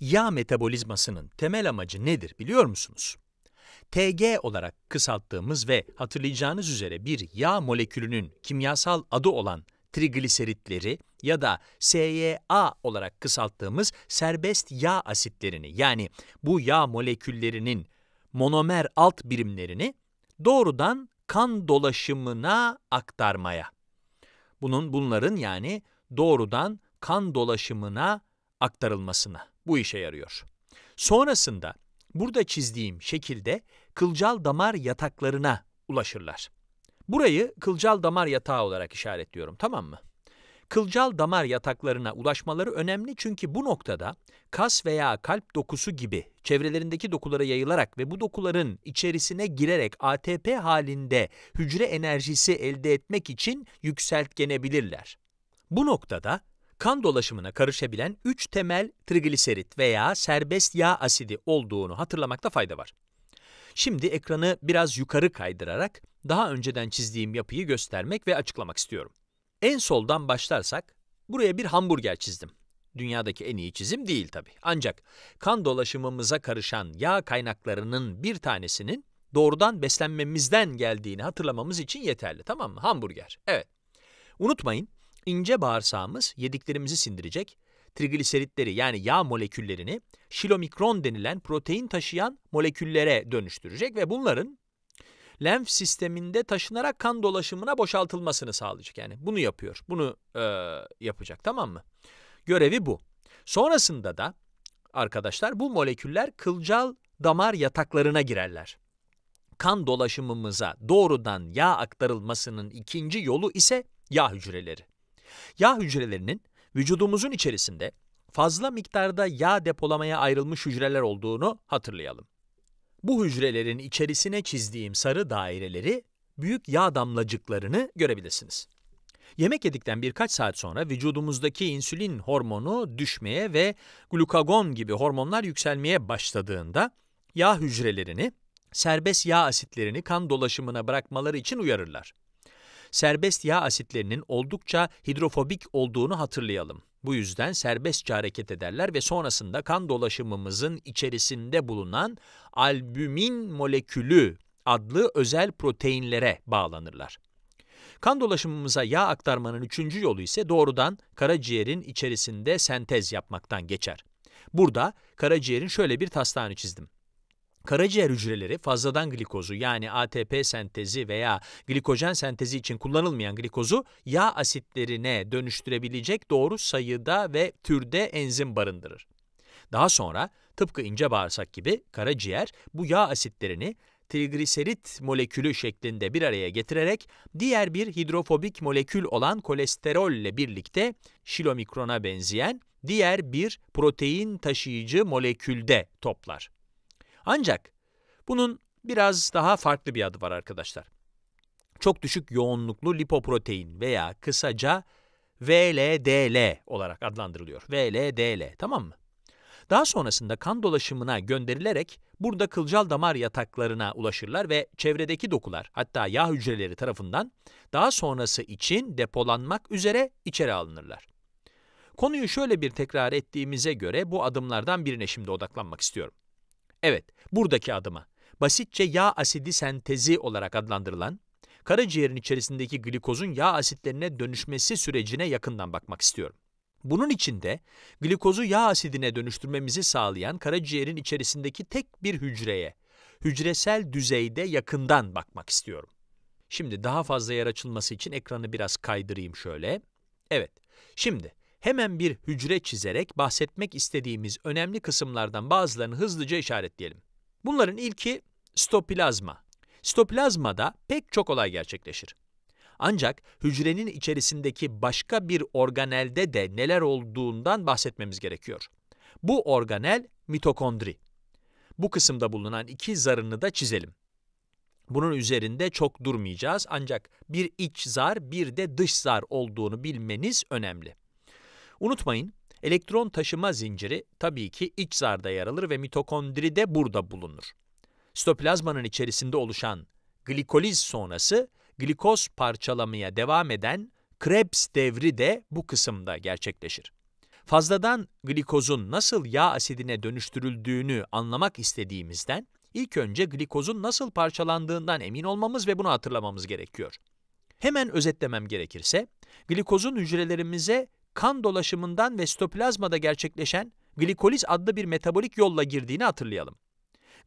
yağ metabolizmasının temel amacı nedir biliyor musunuz? TG olarak kısalttığımız ve hatırlayacağınız üzere bir yağ molekülünün kimyasal adı olan trigliseritleri ya da SYA olarak kısalttığımız serbest yağ asitlerini yani bu yağ moleküllerinin monomer alt birimlerini doğrudan kan dolaşımına aktarmaya. Bunun bunların yani doğrudan kan dolaşımına aktarılmasına. Bu işe yarıyor. Sonrasında burada çizdiğim şekilde kılcal damar yataklarına ulaşırlar. Burayı kılcal damar yatağı olarak işaretliyorum tamam mı? Kılcal damar yataklarına ulaşmaları önemli çünkü bu noktada kas veya kalp dokusu gibi çevrelerindeki dokulara yayılarak ve bu dokuların içerisine girerek ATP halinde hücre enerjisi elde etmek için yükseltgenebilirler. Bu noktada kan dolaşımına karışabilen 3 temel trigliserit veya serbest yağ asidi olduğunu hatırlamakta fayda var. Şimdi ekranı biraz yukarı kaydırarak daha önceden çizdiğim yapıyı göstermek ve açıklamak istiyorum. En soldan başlarsak, buraya bir hamburger çizdim. Dünyadaki en iyi çizim değil tabi. Ancak kan dolaşımımıza karışan yağ kaynaklarının bir tanesinin doğrudan beslenmemizden geldiğini hatırlamamız için yeterli. Tamam mı? Hamburger. Evet. Unutmayın, ince bağırsağımız yediklerimizi sindirecek, trigliseritleri yani yağ moleküllerini şilomikron denilen protein taşıyan moleküllere dönüştürecek ve bunların lenf sisteminde taşınarak kan dolaşımına boşaltılmasını sağlayacak. Yani bunu yapıyor, bunu e, yapacak tamam mı? Görevi bu. Sonrasında da arkadaşlar bu moleküller kılcal damar yataklarına girerler. Kan dolaşımımıza doğrudan yağ aktarılmasının ikinci yolu ise yağ hücreleri. Yağ hücrelerinin vücudumuzun içerisinde fazla miktarda yağ depolamaya ayrılmış hücreler olduğunu hatırlayalım. Bu hücrelerin içerisine çizdiğim sarı daireleri, büyük yağ damlacıklarını görebilirsiniz. Yemek yedikten birkaç saat sonra vücudumuzdaki insülin hormonu düşmeye ve glukagon gibi hormonlar yükselmeye başladığında yağ hücrelerini serbest yağ asitlerini kan dolaşımına bırakmaları için uyarırlar serbest yağ asitlerinin oldukça hidrofobik olduğunu hatırlayalım. Bu yüzden serbestçe hareket ederler ve sonrasında kan dolaşımımızın içerisinde bulunan albümin molekülü adlı özel proteinlere bağlanırlar. Kan dolaşımımıza yağ aktarmanın üçüncü yolu ise doğrudan karaciğerin içerisinde sentez yapmaktan geçer. Burada karaciğerin şöyle bir taslağını çizdim. Karaciğer hücreleri fazladan glikozu yani ATP sentezi veya glikojen sentezi için kullanılmayan glikozu yağ asitlerine dönüştürebilecek doğru sayıda ve türde enzim barındırır. Daha sonra tıpkı ince bağırsak gibi karaciğer bu yağ asitlerini trigliserit molekülü şeklinde bir araya getirerek diğer bir hidrofobik molekül olan kolesterolle birlikte şilomikrona benzeyen diğer bir protein taşıyıcı molekülde toplar. Ancak bunun biraz daha farklı bir adı var arkadaşlar. Çok düşük yoğunluklu lipoprotein veya kısaca VLDL olarak adlandırılıyor. VLDL tamam mı? Daha sonrasında kan dolaşımına gönderilerek burada kılcal damar yataklarına ulaşırlar ve çevredeki dokular hatta yağ hücreleri tarafından daha sonrası için depolanmak üzere içeri alınırlar. Konuyu şöyle bir tekrar ettiğimize göre bu adımlardan birine şimdi odaklanmak istiyorum. Evet, buradaki adıma basitçe yağ asidi sentezi olarak adlandırılan karaciğerin içerisindeki glikozun yağ asitlerine dönüşmesi sürecine yakından bakmak istiyorum. Bunun için de glikozu yağ asidine dönüştürmemizi sağlayan karaciğerin içerisindeki tek bir hücreye, hücresel düzeyde yakından bakmak istiyorum. Şimdi daha fazla yer açılması için ekranı biraz kaydırayım şöyle. Evet, şimdi hemen bir hücre çizerek bahsetmek istediğimiz önemli kısımlardan bazılarını hızlıca işaretleyelim. Bunların ilki stoplazma. Stoplazmada pek çok olay gerçekleşir. Ancak hücrenin içerisindeki başka bir organelde de neler olduğundan bahsetmemiz gerekiyor. Bu organel mitokondri. Bu kısımda bulunan iki zarını da çizelim. Bunun üzerinde çok durmayacağız ancak bir iç zar bir de dış zar olduğunu bilmeniz önemli. Unutmayın, elektron taşıma zinciri tabii ki iç zarda yer alır ve mitokondri de burada bulunur. Sitoplazmanın içerisinde oluşan glikoliz sonrası glikoz parçalamaya devam eden Krebs devri de bu kısımda gerçekleşir. Fazladan glikozun nasıl yağ asidine dönüştürüldüğünü anlamak istediğimizden, ilk önce glikozun nasıl parçalandığından emin olmamız ve bunu hatırlamamız gerekiyor. Hemen özetlemem gerekirse, glikozun hücrelerimize kan dolaşımından ve sitoplazmada gerçekleşen glikoliz adlı bir metabolik yolla girdiğini hatırlayalım.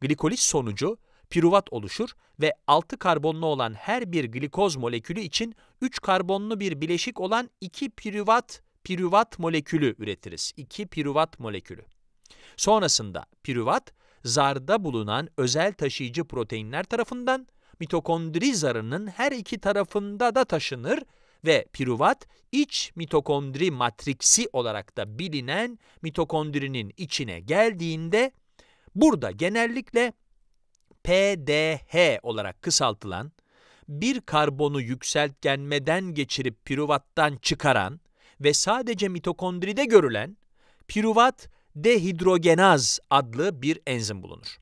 Glikoliz sonucu piruvat oluşur ve 6 karbonlu olan her bir glikoz molekülü için 3 karbonlu bir bileşik olan 2 piruvat piruvat molekülü üretiriz. 2 piruvat molekülü. Sonrasında piruvat, zarda bulunan özel taşıyıcı proteinler tarafından mitokondri zarının her iki tarafında da taşınır ve piruvat iç mitokondri matriksi olarak da bilinen mitokondrinin içine geldiğinde burada genellikle PDH olarak kısaltılan bir karbonu yükseltgenmeden geçirip piruvattan çıkaran ve sadece mitokondride görülen piruvat dehidrogenaz adlı bir enzim bulunur.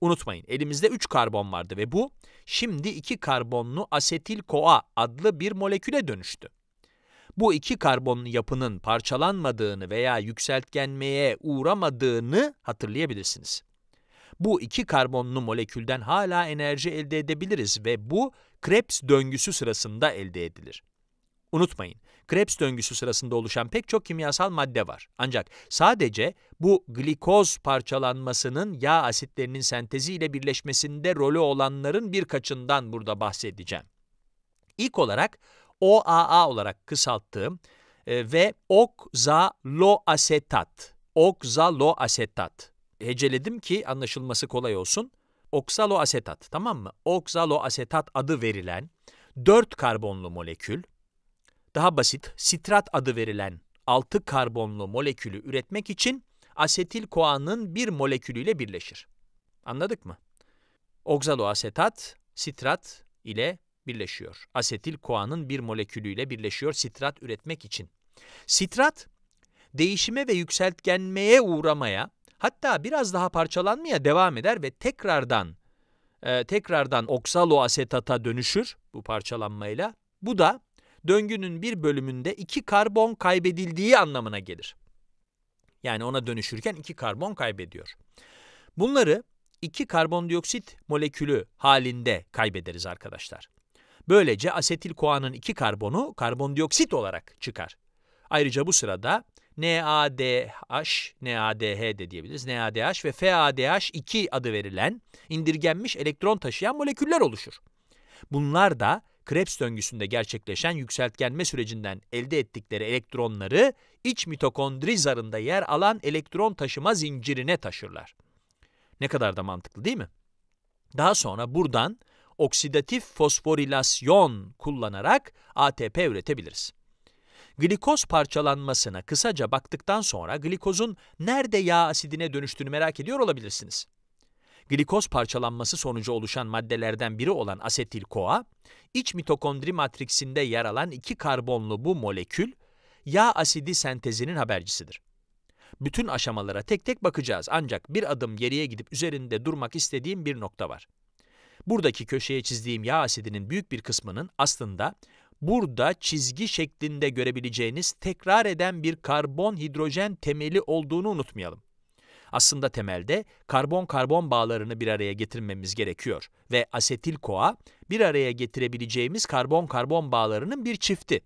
Unutmayın elimizde 3 karbon vardı ve bu şimdi iki karbonlu asetil koa adlı bir moleküle dönüştü. Bu iki karbonlu yapının parçalanmadığını veya yükseltgenmeye uğramadığını hatırlayabilirsiniz. Bu iki karbonlu molekülden hala enerji elde edebiliriz ve bu Krebs döngüsü sırasında elde edilir. Unutmayın, Krebs döngüsü sırasında oluşan pek çok kimyasal madde var. Ancak sadece bu glikoz parçalanmasının yağ asitlerinin senteziyle birleşmesinde rolü olanların birkaçından burada bahsedeceğim. İlk olarak OAA olarak kısalttığım e, ve okzaloasetat, okzaloasetat heceledim ki anlaşılması kolay olsun. Oksaloasetat tamam mı? Oksaloasetat adı verilen 4 karbonlu molekül daha basit, sitrat adı verilen 6 karbonlu molekülü üretmek için asetil koanın bir molekülüyle birleşir. Anladık mı? Oksaloasetat, sitrat ile birleşiyor. Asetil koanın bir molekülüyle birleşiyor sitrat üretmek için. Sitrat, değişime ve yükseltgenmeye uğramaya, hatta biraz daha parçalanmaya devam eder ve tekrardan e, tekrardan oksaloasetata dönüşür bu parçalanmayla. Bu da döngünün bir bölümünde iki karbon kaybedildiği anlamına gelir. Yani ona dönüşürken iki karbon kaybediyor. Bunları iki karbondioksit molekülü halinde kaybederiz arkadaşlar. Böylece asetil koanın iki karbonu karbondioksit olarak çıkar. Ayrıca bu sırada NADH, NADH de diyebiliriz. NADH ve FADH2 adı verilen indirgenmiş elektron taşıyan moleküller oluşur. Bunlar da Krebs döngüsünde gerçekleşen yükseltgenme sürecinden elde ettikleri elektronları iç mitokondri zarında yer alan elektron taşıma zincirine taşırlar. Ne kadar da mantıklı değil mi? Daha sonra buradan oksidatif fosforilasyon kullanarak ATP üretebiliriz. Glikoz parçalanmasına kısaca baktıktan sonra glikozun nerede yağ asidine dönüştüğünü merak ediyor olabilirsiniz glikoz parçalanması sonucu oluşan maddelerden biri olan asetil-CoA, iç mitokondri matriksinde yer alan iki karbonlu bu molekül, yağ asidi sentezinin habercisidir. Bütün aşamalara tek tek bakacağız ancak bir adım geriye gidip üzerinde durmak istediğim bir nokta var. Buradaki köşeye çizdiğim yağ asidinin büyük bir kısmının aslında burada çizgi şeklinde görebileceğiniz tekrar eden bir karbon hidrojen temeli olduğunu unutmayalım. Aslında temelde karbon-karbon bağlarını bir araya getirmemiz gerekiyor ve asetil-koa bir araya getirebileceğimiz karbon-karbon bağlarının bir çifti.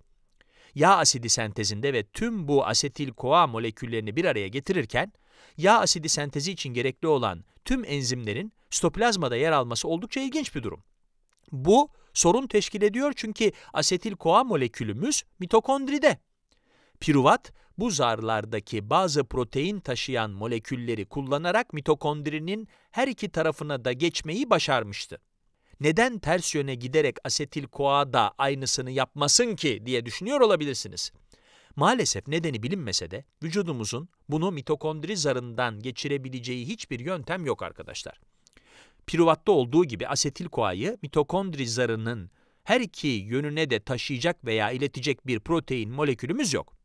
Yağ asidi sentezinde ve tüm bu asetil-koa moleküllerini bir araya getirirken, yağ asidi sentezi için gerekli olan tüm enzimlerin stoplazmada yer alması oldukça ilginç bir durum. Bu sorun teşkil ediyor çünkü asetil-koa molekülümüz mitokondride. Piruvat, bu zarlardaki bazı protein taşıyan molekülleri kullanarak mitokondrinin her iki tarafına da geçmeyi başarmıştı. Neden ters yöne giderek asetil koa da aynısını yapmasın ki diye düşünüyor olabilirsiniz. Maalesef nedeni bilinmese de vücudumuzun bunu mitokondri zarından geçirebileceği hiçbir yöntem yok arkadaşlar. Piruvatta olduğu gibi asetil koayı mitokondri zarının her iki yönüne de taşıyacak veya iletecek bir protein molekülümüz yok.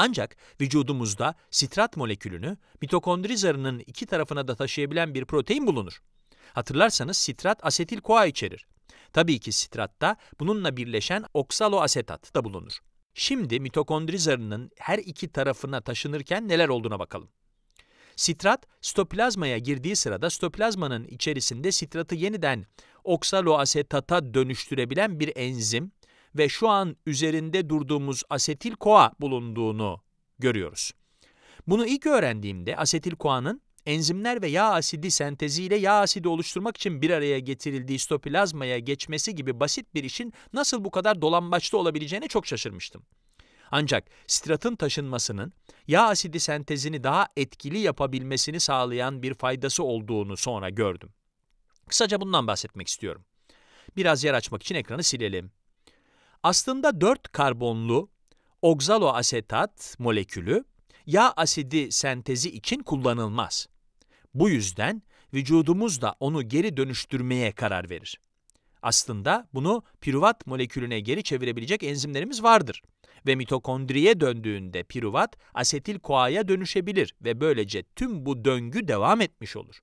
Ancak vücudumuzda sitrat molekülünü mitokondri zarının iki tarafına da taşıyabilen bir protein bulunur. Hatırlarsanız sitrat asetil koa içerir. Tabii ki sitratta bununla birleşen oksaloasetat da bulunur. Şimdi mitokondri zarının her iki tarafına taşınırken neler olduğuna bakalım. Sitrat, sitoplazmaya girdiği sırada sitoplazmanın içerisinde sitratı yeniden oksaloasetata dönüştürebilen bir enzim, ve şu an üzerinde durduğumuz asetil koa bulunduğunu görüyoruz. Bunu ilk öğrendiğimde asetil koanın enzimler ve yağ asidi senteziyle yağ asidi oluşturmak için bir araya getirildiği stoplazmaya geçmesi gibi basit bir işin nasıl bu kadar dolambaçlı olabileceğine çok şaşırmıştım. Ancak stratın taşınmasının yağ asidi sentezini daha etkili yapabilmesini sağlayan bir faydası olduğunu sonra gördüm. Kısaca bundan bahsetmek istiyorum. Biraz yer açmak için ekranı silelim. Aslında 4 karbonlu oksaloasetat molekülü yağ asidi sentezi için kullanılmaz. Bu yüzden vücudumuz da onu geri dönüştürmeye karar verir. Aslında bunu piruvat molekülüne geri çevirebilecek enzimlerimiz vardır ve mitokondriye döndüğünde piruvat asetil-koaya dönüşebilir ve böylece tüm bu döngü devam etmiş olur.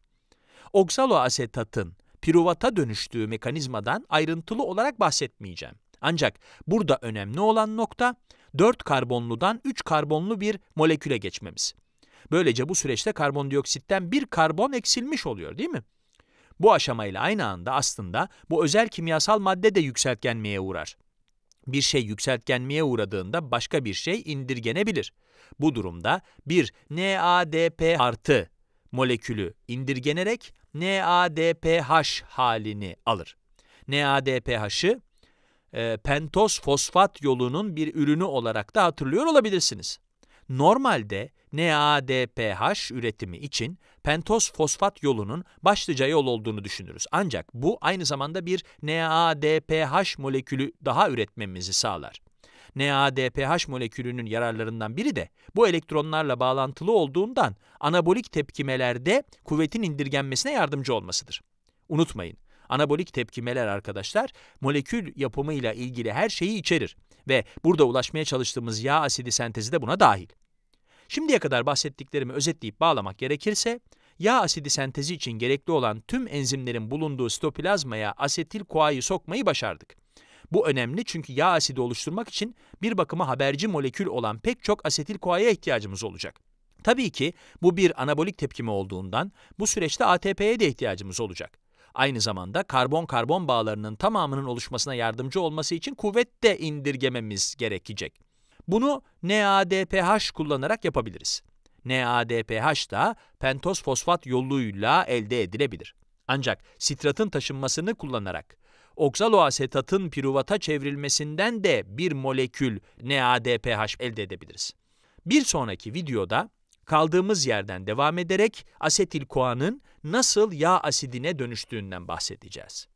Oksaloasetatın piruvata dönüştüğü mekanizmadan ayrıntılı olarak bahsetmeyeceğim. Ancak burada önemli olan nokta 4 karbonludan 3 karbonlu bir moleküle geçmemiz. Böylece bu süreçte karbondioksitten bir karbon eksilmiş oluyor değil mi? Bu aşamayla aynı anda aslında bu özel kimyasal madde de yükseltgenmeye uğrar. Bir şey yükseltgenmeye uğradığında başka bir şey indirgenebilir. Bu durumda bir NADP artı molekülü indirgenerek NADPH halini alır. NADPH'ı e, pentoz fosfat yolunun bir ürünü olarak da hatırlıyor olabilirsiniz. Normalde NADPH üretimi için pentoz fosfat yolunun başlıca yol olduğunu düşünürüz. Ancak bu aynı zamanda bir NADPH molekülü daha üretmemizi sağlar. NADPH molekülünün yararlarından biri de bu elektronlarla bağlantılı olduğundan anabolik tepkimelerde kuvvetin indirgenmesine yardımcı olmasıdır. Unutmayın, Anabolik tepkimeler arkadaşlar molekül yapımıyla ilgili her şeyi içerir ve burada ulaşmaya çalıştığımız yağ asidi sentezi de buna dahil. Şimdiye kadar bahsettiklerimi özetleyip bağlamak gerekirse, yağ asidi sentezi için gerekli olan tüm enzimlerin bulunduğu sitoplazmaya asetil koayı sokmayı başardık. Bu önemli çünkü yağ asidi oluşturmak için bir bakıma haberci molekül olan pek çok asetil koaya ihtiyacımız olacak. Tabii ki bu bir anabolik tepkime olduğundan bu süreçte ATP'ye de ihtiyacımız olacak. Aynı zamanda karbon-karbon bağlarının tamamının oluşmasına yardımcı olması için kuvvet de indirgememiz gerekecek. Bunu NADPH kullanarak yapabiliriz. NADPH da pentoz fosfat yoluyla elde edilebilir. Ancak sitratın taşınmasını kullanarak oksaloasetatın piruvata çevrilmesinden de bir molekül NADPH elde edebiliriz. Bir sonraki videoda kaldığımız yerden devam ederek asetil koanın nasıl yağ asidine dönüştüğünden bahsedeceğiz.